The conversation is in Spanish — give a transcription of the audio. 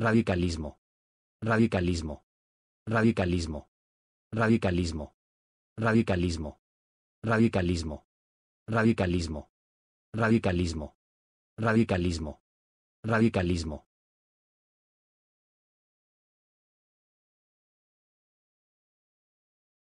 Radicalismo. Radicalismo. Radicalismo. Radicalismo. Radicalismo. Radicalismo. Radicalismo. Radicalismo. Radicalismo. Radicalismo.